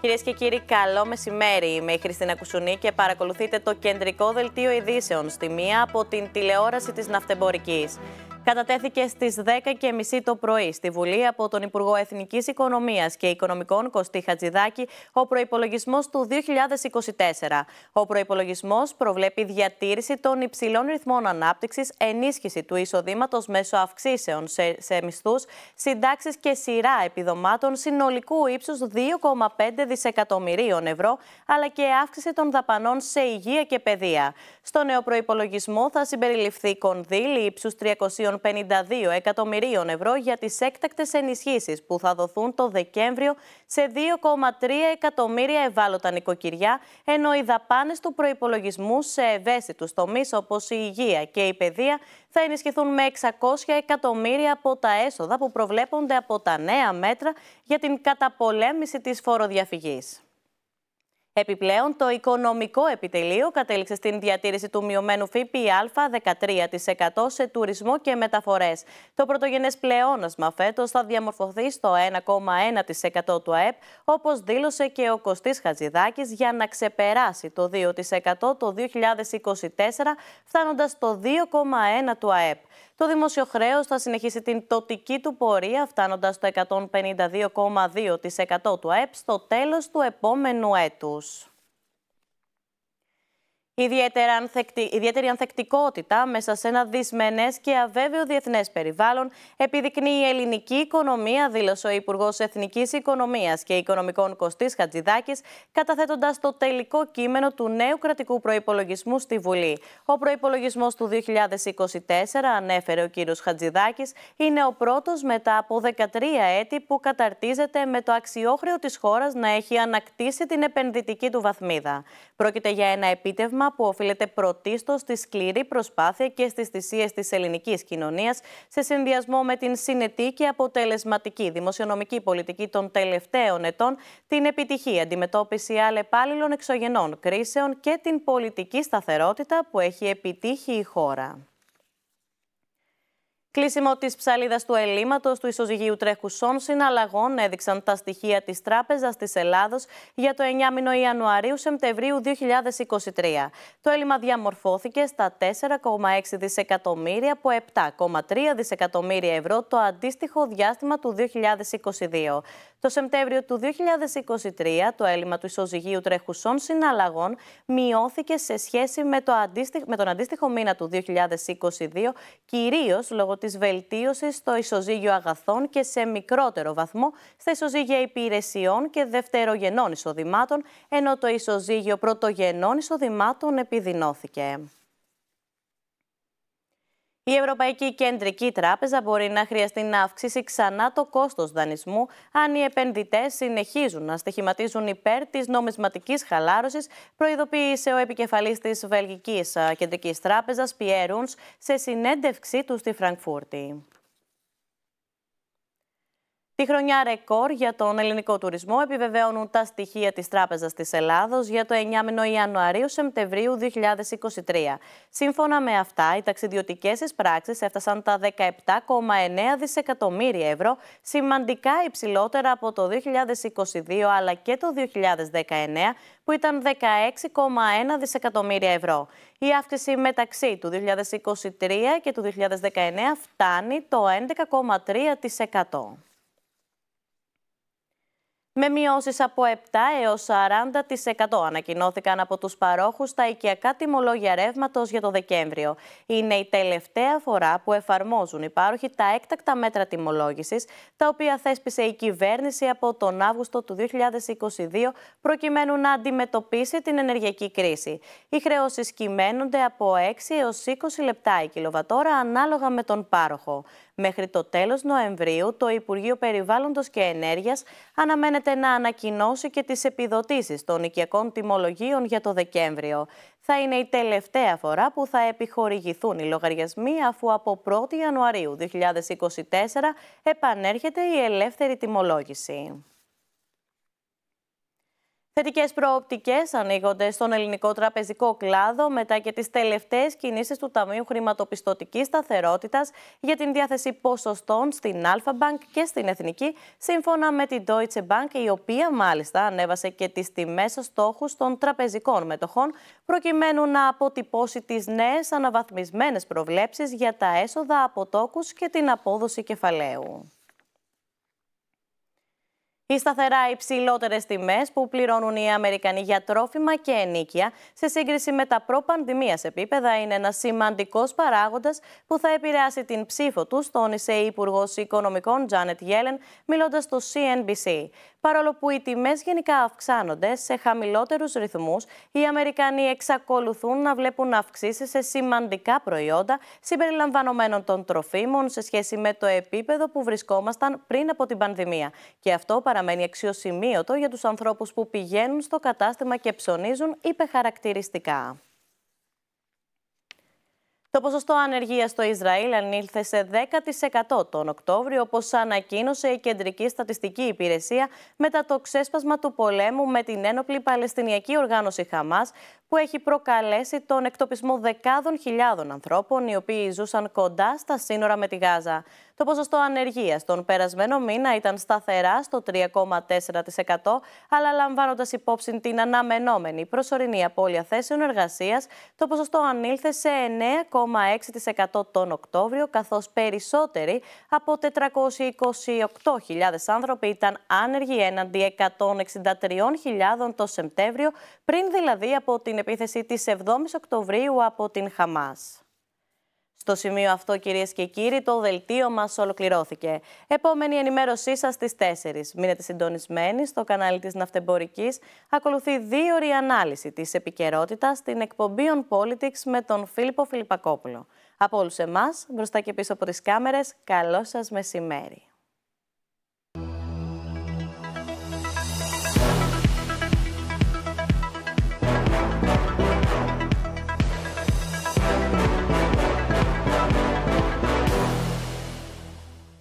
Κυρίες και κύριοι, καλό μεσημέρι. Είμαι η Χριστίνα Κουσουνή και παρακολουθείτε το κεντρικό δελτίο ειδήσεων στη μία από την τηλεόραση της Ναυτεμπορικής κατατέθηκε στις 10.30 το πρωί στη Βουλή από τον Υπουργό Εθνικής Οικονομίας και Οικονομικών Κωστή Χατζηδάκη ο προπολογισμό του 2024. Ο προπολογισμό προβλέπει διατήρηση των υψηλών ρυθμών ανάπτυξης, ενίσχυση του εισοδήματος μέσω αυξήσεων σε, σε μισθούς, συντάξεις και σειρά επιδομάτων συνολικού ύψους 2,5 δισεκατομμυρίων ευρώ, αλλά και αύξηση των δαπανών σε υγεία και παιδεία. Στο νέο προπολογισμό θα συμπεριληφθεί κονδύλι ύψους 152 52 εκατομμυρίων ευρώ για τις έκτακτες ενισχύσεις που θα δοθούν το Δεκέμβριο σε 2,3 εκατομμύρια ευάλωτα νοικοκυριά, ενώ οι δαπάνες του προϋπολογισμού σε ευαίσθητους τομείς όπως η υγεία και η παιδεία θα ενισχυθούν με 600 εκατομμύρια από τα έσοδα που προβλέπονται από τα νέα μέτρα για την καταπολέμηση της φοροδιαφυγής. Επιπλέον, το οικονομικό επιτελείο κατέληξε στην διατήρηση του μειωμένου ΦΠΑ 13% σε τουρισμό και μεταφορές. Το πρωτογενές πλεόνασμα φέτος θα διαμορφωθεί στο 1,1% του ΑΕΠ, όπως δήλωσε και ο Κωστής Χατζηδάκης, για να ξεπεράσει το 2% το 2024, φτάνοντα το 2,1% του ΑΕΠ. Το δημόσιο θα συνεχίσει την τοτική του πορεία, φτάνοντας το 152,2% του ΑΕΠ στο τέλος του επόμενου έτους. Ιδιαίτερη ανθεκτικότητα μέσα σε ένα δυσμενές και αβέβαιο διεθνές περιβάλλον επιδεικνύει η ελληνική οικονομία, δήλωσε ο Υπουργός Εθνικής Οικονομίας και Οικονομικών Κωστής Χατζηδάκης, καταθέτοντας το τελικό κείμενο του νέου κρατικού προπολογισμού στη Βουλή. Ο προπολογισμό του 2024, ανέφερε ο κ. Χατζηδάκης, είναι ο πρώτος μετά από 13 έτη που καταρτίζεται με το αξιόχρεο της χώρας να έχει ανακτήσει την επενδυτική του βαθμίδα. Πρόκειται για ένα επίτευγμα που οφείλεται πρωτίστως στη σκληρή προσπάθεια και στις θυσίες της ελληνικής κοινωνίας, σε συνδυασμό με την συνετή και αποτελεσματική δημοσιονομική πολιτική των τελευταίων ετών, την επιτυχή αντιμετώπιση αλλεπάλληλων εξωγενών κρίσεων και την πολιτική σταθερότητα που έχει επιτύχει η χώρα. Κλείσιμο της ψαλίδας του ελλείμματος του ισοζυγίου τρέχουσών συναλλαγών έδειξαν τα στοιχεία της Τράπεζας της Ελλάδος για το 9 μήνο Ιανουαρίου-Σεπτεμβρίου 2023. Το έλλειμμα διαμορφώθηκε στα 4,6 δισεκατομμύρια από 7,3 δισεκατομμύρια ευρώ το αντίστοιχο διάστημα του 2022. Το Σεπτέμβριο του 2023 το έλλειμμα του ισοζυγίου τρέχουσών συναλλαγών μειώθηκε σε σχέση με, το αντίστοιχο, με τον αντίστοιχο μήνα του 2022, κυρίως λόγω της βελτίωσης στο ισοζύγιο αγαθών και σε μικρότερο βαθμό στα ισοζύγια υπηρεσιών και δευτερογενών εισοδημάτων, ενώ το ισοζύγιο πρωτογενών εισοδημάτων επιδεινώθηκε. Η Ευρωπαϊκή Κεντρική Τράπεζα μπορεί να χρειαστεί να αυξήσει ξανά το κόστος δανεισμού αν οι επενδυτές συνεχίζουν να στοιχηματίζουν υπέρ της νομισματικής χαλάρωσης, προειδοποίησε ο επικεφαλής της Βελγικής Κεντρικής Τράπεζας, Πιέρουν, σε συνέντευξή του στη Φραγκφούρτη. Τη χρονιά ρεκόρ για τον ελληνικό τουρισμό επιβεβαιώνουν τα στοιχεία της Τράπεζας της Ελλάδος για το 9 μηνό Ιανουαρίου-Σεπτεμβρίου 2023. Σύμφωνα με αυτά, οι ταξιδιωτικές εισπράξεις έφτασαν τα 17,9 δισεκατομμύρια ευρώ, σημαντικά υψηλότερα από το 2022 αλλά και το 2019, που ήταν 16,1 δισεκατομμύρια ευρώ. Η αύξηση μεταξύ του 2023 και του 2019 φτάνει το 11,3% με μειώσεις από 7 έως 40% ανακοινώθηκαν από τους παρόχους τα οικιακά τιμολόγια ρεύματος για το Δεκέμβριο. Είναι η τελευταία φορά που εφαρμόζουν οι πάροχοι τα έκτακτα μέτρα τιμολόγησης, τα οποία θέσπισε η κυβέρνηση από τον Αύγουστο του 2022, προκειμένου να αντιμετωπίσει την ενεργειακή κρίση. Οι χρεώσεις κυμαίνονται από 6 έως 20 λεπτά η κιλοβατόρα, ανάλογα με τον πάροχο. Μέχρι το τέλος Νοεμβρίου, το Υπουργείο Περιβάλλοντος και Ενέργειας αναμένεται αναμένεται να ανακοινώσει και τις επιδοτήσεις των οικιακών τιμολογίων για το Δεκέμβριο. Θα είναι η τελευταία φορά που θα επιχορηγηθούν οι λογαριασμοί αφού από 1η Ιανουαρίου 2024 επανέρχεται η ελεύθερη τιμολόγηση. Θετικές προοπτικές ανοίγονται στον ελληνικό τραπεζικό κλάδο μετά και τις τελευταίες κινήσεις του Ταμείου Χρηματοπιστωτικής Σταθερότητας για την διάθεση ποσοστών στην Αλφα Μπανκ και στην Εθνική, σύμφωνα με την Deutsche Bank, η οποία μάλιστα ανέβασε και τις τιμές στόχους των τραπεζικών μετοχών, προκειμένου να αποτυπώσει τις νέες αναβαθμισμένες προβλέψεις για τα έσοδα από τόκου και την απόδοση κεφαλαίου. Οι σταθερά υψηλότερες τιμές που πληρώνουν οι Αμερικανοί για τρόφιμα και ενίκεια σε σύγκριση με τα προπανδημίας επίπεδα είναι ένας σημαντικός παράγοντας που θα επηρεάσει την ψήφο του, τόνισε η Υπουργός Οικονομικών Τζάνετ Γέλεν, μιλώντας στο CNBC. Παρόλο που οι τιμές γενικά αυξάνονται σε χαμηλότερους ρυθμούς, οι Αμερικανοί εξακολουθούν να βλέπουν αυξήσεις σε σημαντικά προϊόντα συμπεριλαμβανομένων των τροφίμων σε σχέση με το επίπεδο που βρισκόμασταν πριν από την πανδημία. Και αυτό παραμένει αξιοσημείωτο για τους ανθρώπους που πηγαίνουν στο κατάστημα και ψωνίζουν υπεχαρακτηριστικά. Το ποσοστό ανεργίας στο Ισραήλ ανήλθε σε 10% τον Οκτώβριο, όπως ανακοίνωσε η Κεντρική Στατιστική Υπηρεσία μετά το ξέσπασμα του πολέμου με την ένοπλη Παλαιστινιακή Οργάνωση Χαμάς, που έχει προκαλέσει τον εκτοπισμό δεκάδων χιλιάδων ανθρώπων, οι οποίοι ζούσαν κοντά στα σύνορα με τη Γάζα. Το ποσοστό ανεργίας τον περασμένο μήνα ήταν σταθερά στο 3,4%, αλλά λαμβάνοντας υπόψη την αναμενόμενη προσωρινή απώλεια θέσεων εργασίας, το ποσοστό ανήλθε σε 9,6% τον Οκτώβριο, καθώς περισσότεροι από 428.000 άνθρωποι ήταν άνεργοι έναντι 163.000 το Σεπτέμβριο, πριν δηλαδή από την επίθεση της 7 η Οκτωβρίου από την Χαμάς. Στο σημείο αυτό, κυρίες και κύριοι, το δελτίο μας ολοκληρώθηκε. Επόμενη ενημέρωσή σας στις 4. Μείνετε συντονισμένοι στο κανάλι της Ναυτεμπορικής. Ακολουθεί δίωρη ανάλυση της επικαιρότητας στην εκπομπή On Politics με τον Φίλιππο Φιλιππακόπουλο. Από όλους εμάς, μπροστά και πίσω από τις κάμερες, καλό σας μεσημέρι.